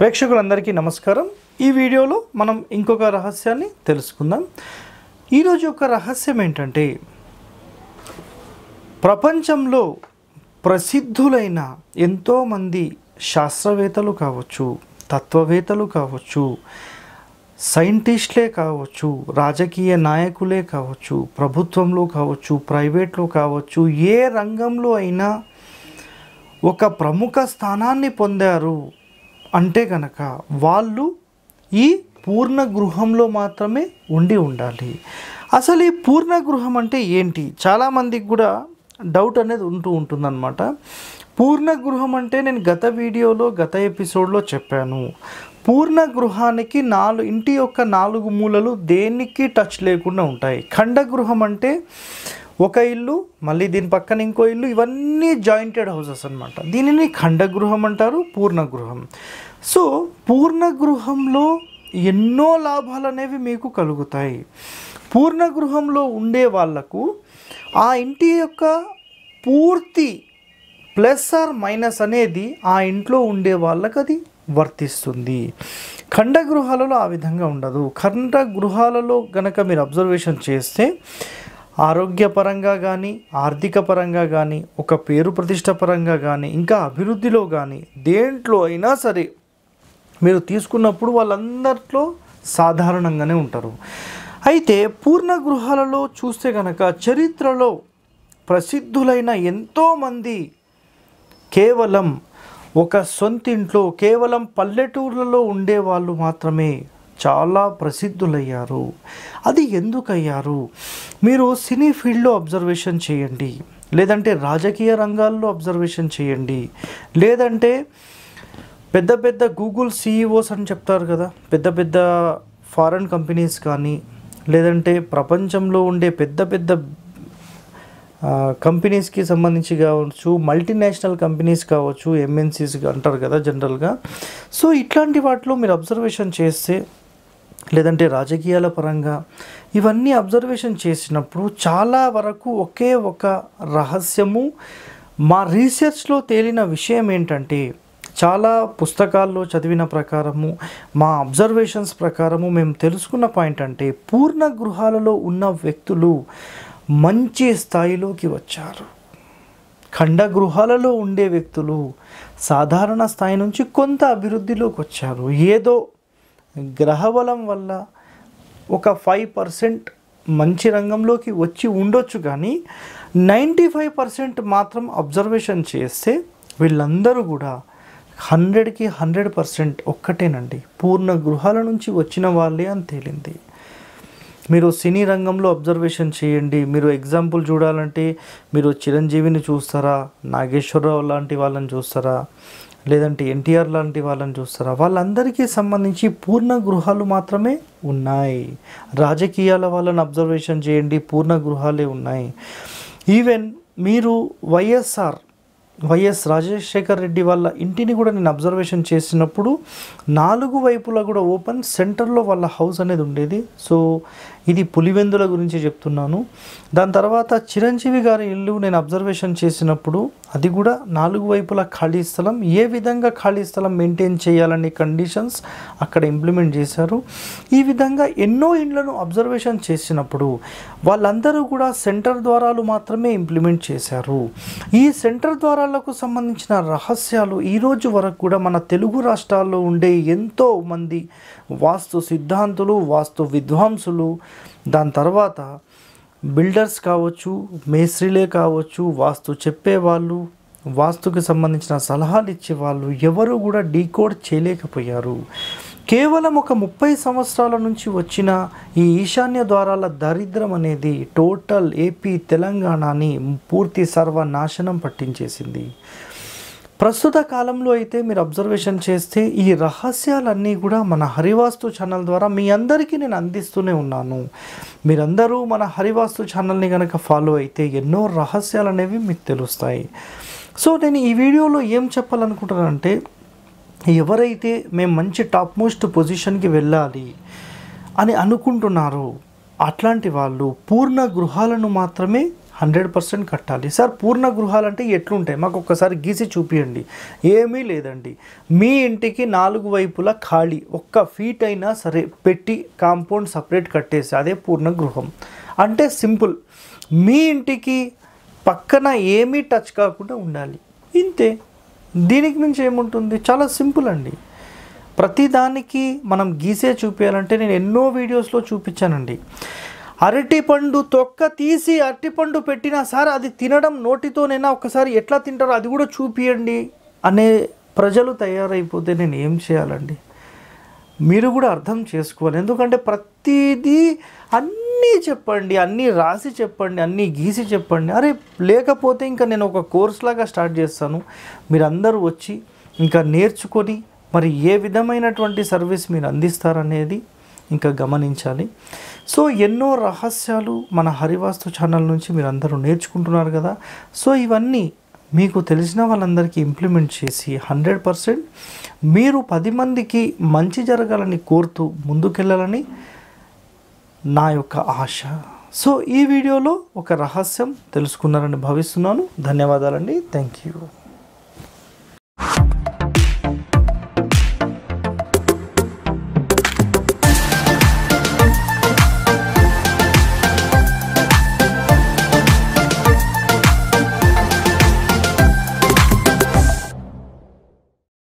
ప్రేక్షకులందరికీ నమస్కారం ఈ వీడియోలో మనం ఇంకొక రహస్యాన్ని తెలుసుకుందాం ఈరోజు యొక్క రహస్యం ఏంటంటే ప్రపంచంలో ప్రసిద్ధులైన ఎంతోమంది శాస్త్రవేత్తలు కావచ్చు తత్వవేత్తలు కావచ్చు సైంటిస్ట్లే కావచ్చు రాజకీయ నాయకులే కావచ్చు ప్రభుత్వంలో కావచ్చు ప్రైవేట్లో కావచ్చు ఏ రంగంలో అయినా ఒక ప్రముఖ స్థానాన్ని పొందారు అంటే కనుక వాళ్ళు ఈ పూర్ణ గృహంలో మాత్రమే ఉండి ఉండాలి అసలు ఈ పూర్ణ గృహం అంటే ఏంటి చాలామందికి కూడా డౌట్ అనేది ఉంటూ ఉంటుందన్నమాట పూర్ణ గృహం అంటే నేను గత వీడియోలో గత ఎపిసోడ్లో చెప్పాను పూర్ణ గృహానికి నాలుగు ఇంటి యొక్క నాలుగు మూలలు దేనికి టచ్ లేకుండా ఉంటాయి ఖండగృహం అంటే ఒక ఇల్లు మళ్ళీ దీని పక్కన ఇంకో ఇల్లు ఇవన్నీ జాయింటెడ్ హౌసెస్ అనమాట దీనిని ఖండగృహం అంటారు పూర్ణగృహం సో పూర్ణగృహంలో ఎన్నో లాభాలు అనేవి మీకు కలుగుతాయి పూర్ణగృహంలో ఉండే వాళ్లకు ఆ ఇంటి యొక్క పూర్తి ప్లస్ ఆర్ మైనస్ అనేది ఆ ఇంట్లో ఉండే వాళ్ళకు అది వర్తిస్తుంది ఖండగృహాలలో ఆ విధంగా ఉండదు గృహాలలో గనక మీరు అబ్జర్వేషన్ చేస్తే ఆరోగ్యపరంగా కానీ ఆర్థిక పరంగా కానీ ఒక పేరు ప్రతిష్ట పరంగా కానీ ఇంకా అభివృద్ధిలో కానీ దేంట్లో అయినా సరే మీరు తీసుకున్నప్పుడు వాళ్ళందరిలో సాధారణంగానే ఉంటారు అయితే పూర్ణ గృహాలలో చూస్తే కనుక చరిత్రలో ప్రసిద్ధులైన ఎంతోమంది కేవలం ఒక సొంతింట్లో కేవలం పల్లెటూర్లలో ఉండేవాళ్ళు మాత్రమే చాలా ప్రసిద్ధులయ్యారు అది ఎందుకయ్యారు మీరు సినీ ఫీల్డ్లో అబ్జర్వేషన్ చేయండి లేదంటే రాజకీయ రంగాల్లో అబ్జర్వేషన్ చేయండి లేదంటే పెద్ద పెద్ద గూగుల్ సిఈఓస్ అని చెప్తారు కదా పెద్ద పెద్ద ఫారెన్ కంపెనీస్ కానీ లేదంటే ప్రపంచంలో ఉండే పెద్ద పెద్ద కంపెనీస్కి సంబంధించి కావచ్చు మల్టీనేషనల్ కంపెనీస్ కావచ్చు ఎంఎన్సీస్ అంటారు కదా జనరల్గా సో ఇట్లాంటి వాటిలో మీరు అబ్జర్వేషన్ చేస్తే లేదంటే రాజకీయాల పరంగా ఇవన్నీ అబ్జర్వేషన్ చేసినప్పుడు చాలా వరకు ఒకే ఒక రహస్యము మా రీసెర్చ్లో తేలిన విషయం ఏంటంటే చాలా పుస్తకాల్లో చదివిన ప్రకారము మా అబ్జర్వేషన్స్ ప్రకారము మేము తెలుసుకున్న పాయింట్ అంటే పూర్ణ గృహాలలో ఉన్న వ్యక్తులు మంచి స్థాయిలోకి వచ్చారు ఖండ గృహాలలో ఉండే వ్యక్తులు సాధారణ స్థాయి నుంచి కొంత అభివృద్ధిలోకి వచ్చారు ఏదో గ్రహబలం వల్ల ఒక ఫైవ్ పర్సెంట్ మంచి రంగంలోకి వచ్చి ఉండొచ్చు కానీ నైంటీ ఫైవ్ పర్సెంట్ మాత్రం అబ్జర్వేషన్ చేస్తే వీళ్ళందరూ కూడా హండ్రెడ్కి హండ్రెడ్ పర్సెంట్ ఒక్కటేనండి పూర్ణ గృహాల నుంచి వచ్చిన వాళ్ళే అని తేలింది మీరు సినీ రంగంలో అబ్జర్వేషన్ చేయండి మీరు ఎగ్జాంపుల్ చూడాలంటే మీరు చిరంజీవిని చూస్తారా నాగేశ్వరరావు లాంటి వాళ్ళని చూస్తారా లేదంటే ఎన్టీఆర్ లాంటి వాళ్ళని చూస్తారా వాళ్ళందరికీ సంబంధించి పూర్ణ గృహాలు మాత్రమే ఉన్నాయి రాజకీయాల వాళ్ళని అబ్జర్వేషన్ చేయండి పూర్ణ గృహాలే ఉన్నాయి ఈవెన్ మీరు వైఎస్ఆర్ వైఎస్ రాజశేఖర్ రెడ్డి వాళ్ళ ఇంటిని కూడా నేను అబ్జర్వేషన్ చేసినప్పుడు నాలుగు వైపులా కూడా ఓపెన్ సెంటర్లో వాళ్ళ హౌస్ అనేది ఉండేది సో ఇది పులివెందుల గురించి చెప్తున్నాను దాని తర్వాత చిరంజీవి గారి ఇల్లు నేను అబ్జర్వేషన్ చేసినప్పుడు అది కూడా నాలుగు వైపుల ఖాళీ స్థలం ఏ విధంగా ఖాళీ స్థలం మెయింటైన్ చేయాలనే కండిషన్స్ అక్కడ ఇంప్లిమెంట్ చేశారు ఈ విధంగా ఎన్నో ఇండ్లను అబ్జర్వేషన్ చేసినప్పుడు వాళ్ళందరూ కూడా సెంటర్ ద్వారాలు మాత్రమే ఇంప్లిమెంట్ చేశారు ఈ సెంటర్ ద్వారాలకు సంబంధించిన రహస్యాలు ఈరోజు వరకు కూడా మన తెలుగు రాష్ట్రాల్లో ఉండే ఎంతో మంది వాస్తు సిద్ధాంతులు వాస్తు విద్వాంసులు దాని తర్వాత బిల్డర్స్ కావచ్చు మేస్త్రీలే కావచ్చు వాస్తు చెప్పేవాళ్ళు వాస్తుకి సంబంధించిన సలహాలు ఇచ్చేవాళ్ళు ఎవరు కూడా డీకోడ్ చేయలేకపోయారు కేవలం ఒక ముప్పై సంవత్సరాల నుంచి వచ్చిన ఈ ఈశాన్య ద్వారాల దరిద్రం అనేది టోటల్ ఏపీ తెలంగాణని పూర్తి సర్వనాశనం పట్టించేసింది ప్రస్తుత కాలంలో అయితే మీరు అబ్జర్వేషన్ చేస్తే ఈ రహస్యాలన్నీ కూడా మన హరివాస్తు ఛానల్ ద్వారా మీ అందరికీ నేను అందిస్తూనే ఉన్నాను మీరందరూ మన హరివాస్తు ఛానల్ని కనుక ఫాలో అయితే ఎన్నో రహస్యాలు అనేవి మీకు తెలుస్తాయి సో నేను ఈ వీడియోలో ఏం చెప్పాలనుకుంటున్నానంటే ఎవరైతే మేము మంచి టాప్ మోస్ట్ పొజిషన్కి వెళ్ళాలి అని అనుకుంటున్నారో అట్లాంటి వాళ్ళు పూర్ణ గృహాలను మాత్రమే హండ్రెడ్ పర్సెంట్ కట్టాలి సార్ పూర్ణ గృహాలంటే ఎట్లుంటాయి మాకు ఒక్కసారి గీసి చూపియండి ఏమీ లేదండి మీ ఇంటికి నాలుగు వైపులా ఖాళీ ఒక్క ఫీట్ అయినా సరే పెట్టి కాంపౌండ్ సపరేట్ కట్టేసి అదే పూర్ణ గృహం అంటే సింపుల్ మీ ఇంటికి పక్కన ఏమీ టచ్ కాకుండా ఉండాలి ఇంతే దీనికి మించి ఏముంటుంది చాలా సింపుల్ అండి ప్రతిదానికి మనం గీసే చూపించాలంటే నేను ఎన్నో వీడియోస్లో చూపించానండి అరటిపండు తొక్క తీసి అరటిపండు పెట్టినా సార్ అది తినడం నోటితోనైనా ఒకసారి ఎట్లా తింటారో అది కూడా చూపియండి అనే ప్రజలు తయారైపోతే నేను ఏం చేయాలండి మీరు కూడా అర్థం చేసుకోవాలి ఎందుకంటే ప్రతిదీ అన్నీ చెప్పండి అన్నీ రాసి చెప్పండి అన్నీ గీసి చెప్పండి అరే లేకపోతే ఇంకా నేను ఒక కోర్స్ లాగా స్టార్ట్ చేస్తాను మీరందరూ వచ్చి ఇంకా నేర్చుకొని మరి ఏ విధమైనటువంటి సర్వీస్ మీరు అందిస్తారనేది ఇంకా గమనించాలి సో ఎన్నో రహస్యాలు మన హరివాస్తు ఛానల్ నుంచి మీరు అందరూ నేర్చుకుంటున్నారు కదా సో ఇవన్నీ మీకు తెలిసిన వాళ్ళందరికీ ఇంప్లిమెంట్ చేసి హండ్రెడ్ పర్సెంట్ మీరు పది మందికి మంచి జరగాలని కోరుతూ ముందుకెళ్ళాలని నా యొక్క ఆశ సో ఈ వీడియోలో ఒక రహస్యం తెలుసుకున్నారని భావిస్తున్నాను ధన్యవాదాలండి థ్యాంక్ యూ